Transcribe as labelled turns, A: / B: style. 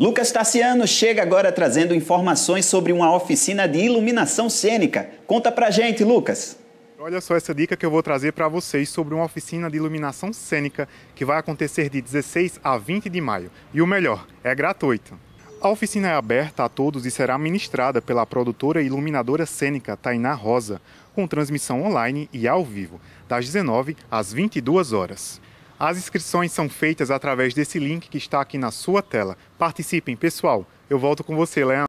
A: Lucas Tassiano chega agora trazendo informações sobre uma oficina de iluminação cênica. Conta pra gente, Lucas.
B: Olha só essa dica que eu vou trazer para vocês sobre uma oficina de iluminação cênica que vai acontecer de 16 a 20 de maio. E o melhor, é gratuito. A oficina é aberta a todos e será ministrada pela produtora e iluminadora cênica Tainá Rosa, com transmissão online e ao vivo, das 19 às 22 horas. As inscrições são feitas através desse link que está aqui na sua tela. Participem, pessoal. Eu volto com você, Leandro.